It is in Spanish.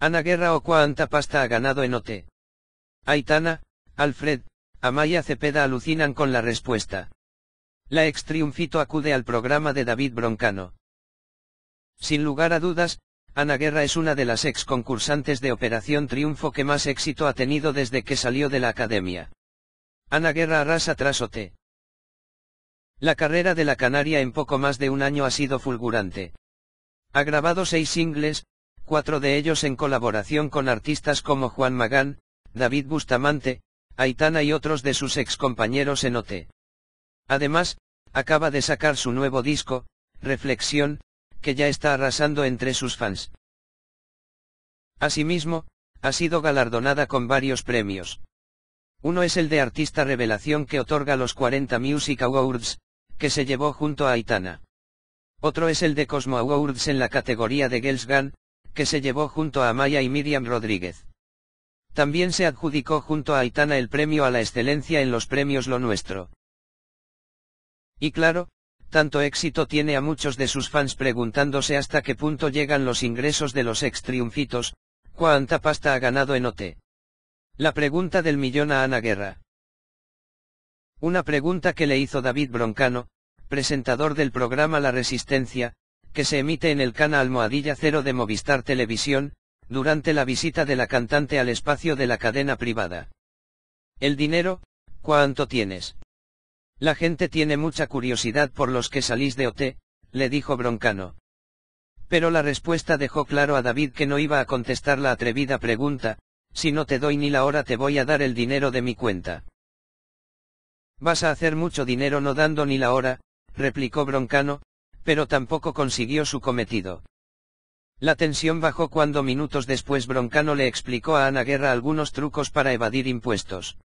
Ana Guerra o cuánta pasta ha ganado en OT. Aitana, Alfred, Amaya Cepeda alucinan con la respuesta. La ex triunfito acude al programa de David Broncano. Sin lugar a dudas, Ana Guerra es una de las ex concursantes de Operación Triunfo que más éxito ha tenido desde que salió de la academia. Ana Guerra arrasa tras OT. La carrera de la Canaria en poco más de un año ha sido fulgurante. Ha grabado seis singles, cuatro de ellos en colaboración con artistas como Juan Magán, David Bustamante, Aitana y otros de sus excompañeros en OT. Además, acaba de sacar su nuevo disco, Reflexión, que ya está arrasando entre sus fans. Asimismo, ha sido galardonada con varios premios. Uno es el de Artista Revelación que otorga los 40 Music Awards, que se llevó junto a Aitana. Otro es el de Cosmo Awards en la categoría de Girls Gun, que se llevó junto a Amaya y Miriam Rodríguez. También se adjudicó junto a Aitana el premio a la excelencia en los premios Lo Nuestro. Y claro, tanto éxito tiene a muchos de sus fans preguntándose hasta qué punto llegan los ingresos de los ex triunfitos, cuánta pasta ha ganado en OT. La pregunta del millón a Ana Guerra. Una pregunta que le hizo David Broncano, presentador del programa La Resistencia, que se emite en el canal Almohadilla Cero de Movistar Televisión, durante la visita de la cantante al espacio de la cadena privada. El dinero, ¿cuánto tienes? La gente tiene mucha curiosidad por los que salís de OT, le dijo Broncano. Pero la respuesta dejó claro a David que no iba a contestar la atrevida pregunta, si no te doy ni la hora te voy a dar el dinero de mi cuenta. Vas a hacer mucho dinero no dando ni la hora, replicó Broncano, pero tampoco consiguió su cometido. La tensión bajó cuando minutos después Broncano le explicó a Ana Guerra algunos trucos para evadir impuestos.